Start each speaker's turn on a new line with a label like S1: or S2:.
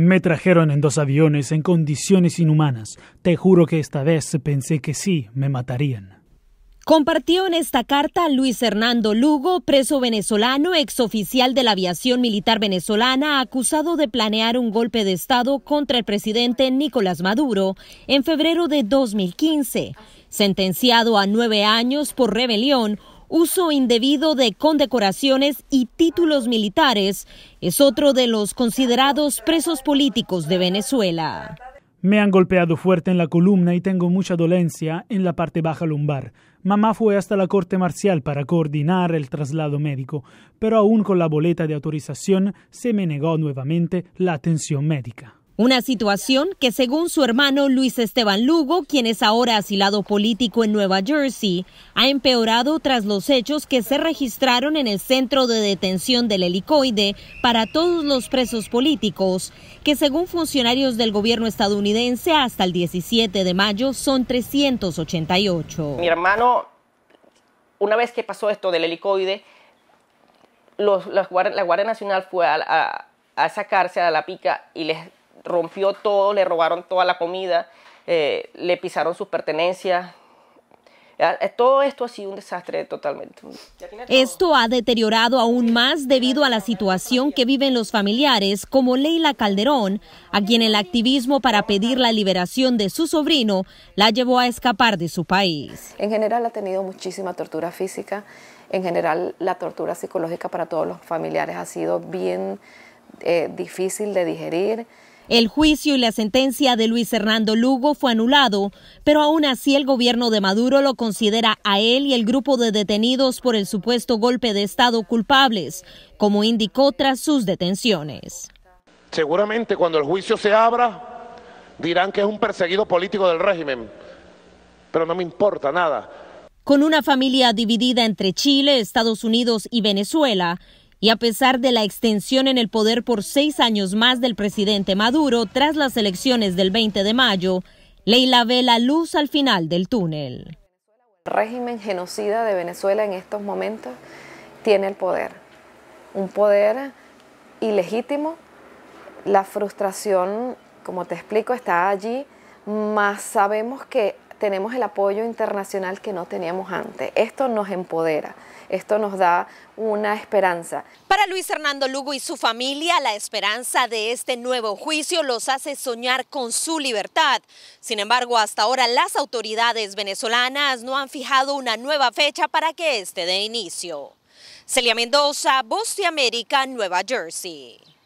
S1: Me trajeron en dos aviones en condiciones inhumanas. Te juro que esta vez pensé que sí, me matarían.
S2: Compartió en esta carta Luis Hernando Lugo, preso venezolano, exoficial de la aviación militar venezolana, acusado de planear un golpe de Estado contra el presidente Nicolás Maduro en febrero de 2015. Sentenciado a nueve años por rebelión, uso indebido de condecoraciones y títulos militares es otro de los considerados presos políticos de Venezuela.
S1: Me han golpeado fuerte en la columna y tengo mucha dolencia en la parte baja lumbar. Mamá fue hasta la corte marcial para coordinar el traslado médico, pero aún con la boleta de autorización se me negó nuevamente la atención médica.
S2: Una situación que según su hermano Luis Esteban Lugo, quien es ahora asilado político en Nueva Jersey, ha empeorado tras los hechos que se registraron en el centro de detención del helicoide para todos los presos políticos, que según funcionarios del gobierno estadounidense hasta el 17 de mayo son 388. Mi
S3: hermano, una vez que pasó esto del helicoide, la Guardia Nacional fue a sacarse a la pica y les rompió todo, le robaron toda la comida, eh, le pisaron sus pertenencias. Ah, eh, todo esto ha sido un desastre
S2: totalmente. Esto ha deteriorado aún más debido a la situación que viven los familiares como Leila Calderón, a quien el activismo para pedir la liberación de su sobrino la llevó a escapar de su país.
S3: En general ha tenido muchísima tortura física, en general la tortura psicológica para todos los familiares ha sido bien
S2: eh, difícil de digerir. El juicio y la sentencia de Luis Hernando Lugo fue anulado, pero aún así el gobierno de Maduro lo considera a él y el grupo de detenidos por el supuesto golpe de Estado culpables, como indicó tras sus detenciones.
S3: Seguramente cuando el juicio se abra dirán que es un perseguido político del régimen, pero no me importa nada.
S2: Con una familia dividida entre Chile, Estados Unidos y Venezuela, y a pesar de la extensión en el poder por seis años más del presidente Maduro tras las elecciones del 20 de mayo, Leila ve la luz al final del túnel.
S3: El régimen genocida de Venezuela en estos momentos tiene el poder, un poder ilegítimo. La frustración, como te explico, está allí, más sabemos que tenemos el apoyo internacional que no teníamos antes. Esto nos empodera, esto nos da una esperanza.
S2: Para Luis Hernando Lugo y su familia, la esperanza de este nuevo juicio los hace soñar con su libertad. Sin embargo, hasta ahora las autoridades venezolanas no han fijado una nueva fecha para que este dé inicio. Celia Mendoza, Voz América, Nueva Jersey.